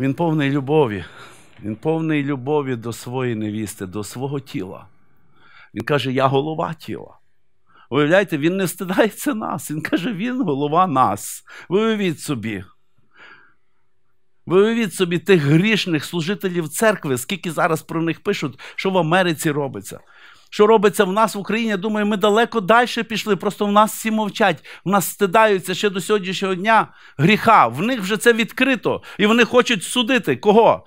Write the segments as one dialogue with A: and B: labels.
A: Він повний любові, він повний любові до своєї невісти, до свого тіла. Він каже, я голова тіла. Уявляєте, він не стидається нас. Він каже, він голова нас. Ви уявіть собі. Ви уявіть собі тих грішних служителів церкви, скільки зараз про них пишуть, що в Америці робиться що робиться в нас в Україні, я думаю, ми далеко далі пішли. Просто в нас всі мовчать, в нас стидаються ще до сьогоднішнього дня гріха. В них вже це відкрито. І вони хочуть судити. Кого?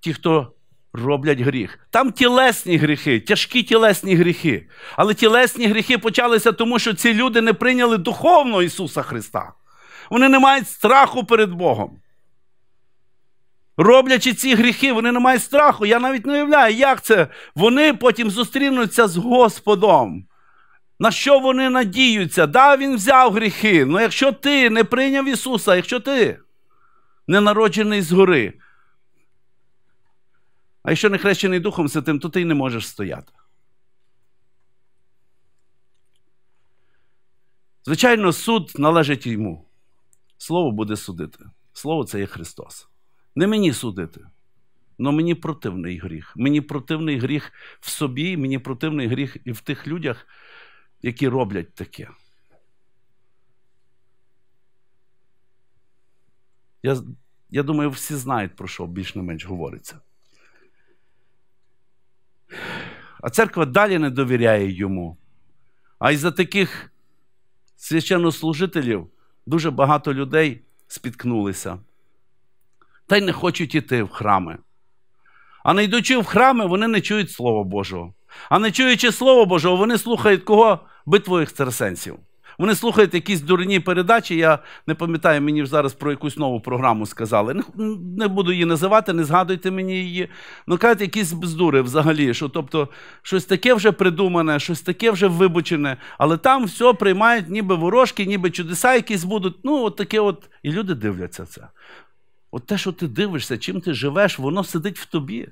A: Ті, хто роблять гріх. Там тілесні гріхи, тяжкі тілесні гріхи. Але тілесні гріхи почалися тому, що ці люди не прийняли духовно Ісуса Христа. Вони не мають страху перед Богом. Роблячи ці гріхи, вони не мають страху. Я навіть не уявляю, як це. Вони потім зустрінуться з Господом. На що вони надіються? Да, Він взяв гріхи. але ну якщо ти не прийняв Ісуса, якщо ти ненароджений народжений згори, а якщо не хрещений Духом Святим, то ти й не можеш стояти. Звичайно, суд належить йому. Слово буде судити. Слово це є Христос. Не мені судити, але мені противний гріх. Мені противний гріх в собі, мені противний гріх і в тих людях, які роблять таке. Я я думаю, всі знають, про що більш не менш говориться. А церква далі не довіряє йому. А із за таких священнослужителів дуже багато людей спіткнулися та й не хочуть іти в храми. А не йдучи в храми, вони не чують Слова Божого. А не чуючи Слово Божого, вони слухають кого? Битву екстрасенсів. Вони слухають якісь дурні передачі. Я не пам'ятаю, мені зараз про якусь нову програму сказали. Не, не буду її називати, не згадуйте мені її. Ну, кажуть, якісь бздури взагалі. що, Тобто, щось таке вже придумане, щось таке вже вибучене, але там все приймають, ніби ворожки, ніби чудеса якісь будуть. Ну, от таке от. І люди дивляться це. От те, що ти дивишся, чим ти живеш, воно сидить в тобі.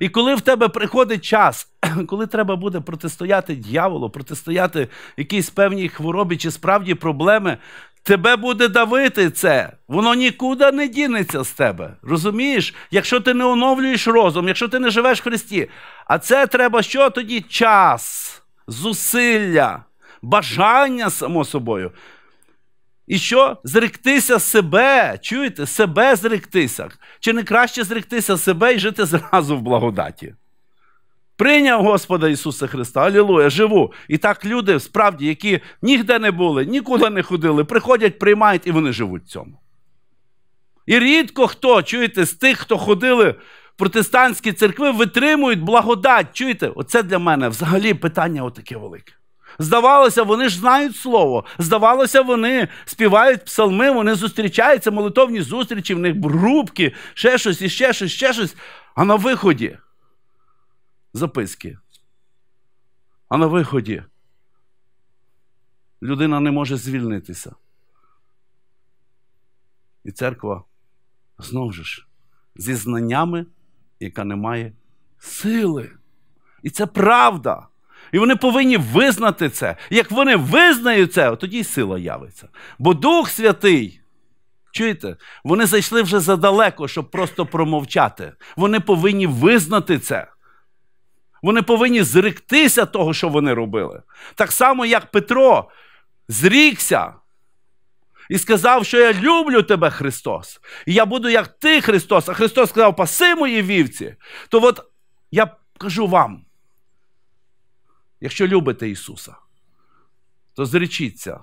A: І коли в тебе приходить час, коли треба буде протистояти дьяволу, протистояти якійсь певній хворобі чи справді проблеми, тебе буде давити це. Воно нікуди не дінеться з тебе. Розумієш, якщо ти не оновлюєш розум, якщо ти не живеш в Христі, а це треба що тоді? Час, зусилля, бажання само собою. І що? Зректися себе, чуєте, себе зректися. Чи не краще зректися себе і жити зразу в благодаті? Прийняв Господа Ісуса Христа, Алілуя, живу. І так люди, справді, які нігде не були, нікуди не ходили, приходять, приймають і вони живуть в цьому. І рідко хто, чуєте, з тих, хто ходили в протестантські церкви, витримують благодать. Чуєте, оце для мене взагалі питання отаке велике. Здавалося, вони ж знають слово. Здавалося, вони співають псалми, вони зустрічаються, молитовні зустрічі, в них грубки, ще щось, і ще щось, ще щось. А на виході записки. А на виході людина не може звільнитися. І церква знову ж зі знаннями, яка не має сили. І це правда. І вони повинні визнати це. Як вони визнають це, тоді й сила явиться. Бо Дух Святий, чуєте, вони зайшли вже задалеко, щоб просто промовчати. Вони повинні визнати це. Вони повинні зриктися того, що вони робили. Так само, як Петро зрікся. І сказав, що я люблю тебе, Христос, і я буду, як ти, Христос. А Христос сказав, паси мої вівці. То от я кажу вам, Якщо любите Ісуса, то зречіться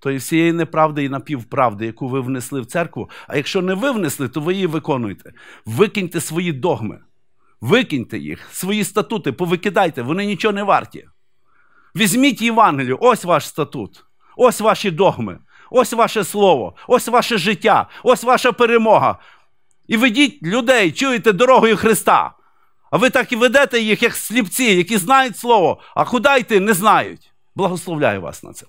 A: тої всієї неправди і напівправди, яку ви внесли в церкву. А якщо не ви внесли, то ви її виконуєте. Викиньте свої догми, викиньте їх, свої статути, повикидайте, вони нічого не варті. Візьміть Євангелію, ось ваш статут, ось ваші догми, ось ваше слово, ось ваше життя, ось ваша перемога. І ведіть людей, чуєте дорогою Христа. А ви так і ведете їх, як сліпці, які знають слово, а куди йти не знають. Благословляю вас на це.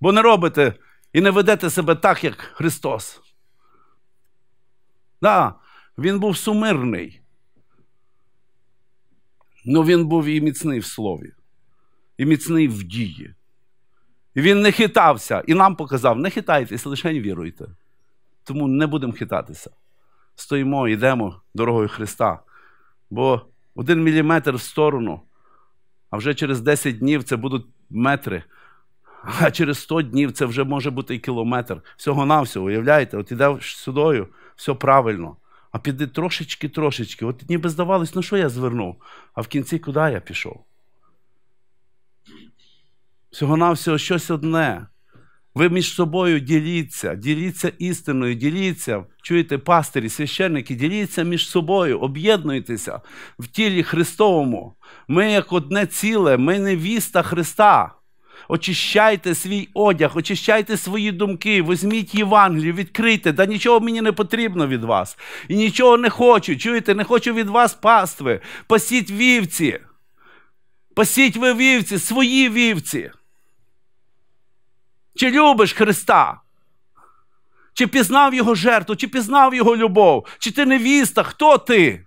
A: Бо не робите і не ведете себе так, як Христос. Да, Він був сумирний. але ну, він був і міцний в слові, і міцний в дії. І він не хитався і нам показав: не хитайтесь, лише віруйте. Тому не будемо хитатися стоїмо, йдемо дорогою Христа. Бо один міліметр в сторону, а вже через 10 днів це будуть метри, а через 100 днів це вже може бути і кілометр. Всього-навсього, уявляєте, от іде сюдою, все правильно. А піде трошечки-трошечки. От ніби здавалось, ну що я звернув, а в кінці куди я пішов? всього на всього щось одне. Ви між собою діліться, діліться істиною, діліться, чуєте, пастирі, священники, діліться між собою, об'єднуйтеся в тілі Христовому. Ми як одне ціле, ми невіста Христа. Очищайте свій одяг, очищайте свої думки, візьміть Євангелію, відкрийте, да нічого мені не потрібно від вас. І нічого не хочу. Чуєте, не хочу від вас пастви. Пасіть вівці. Пасіть ви вівці, свої вівці. Чи любиш Христа? Чи пізнав Його жертву, чи пізнав Його любов, чи ти невіста? Хто ти?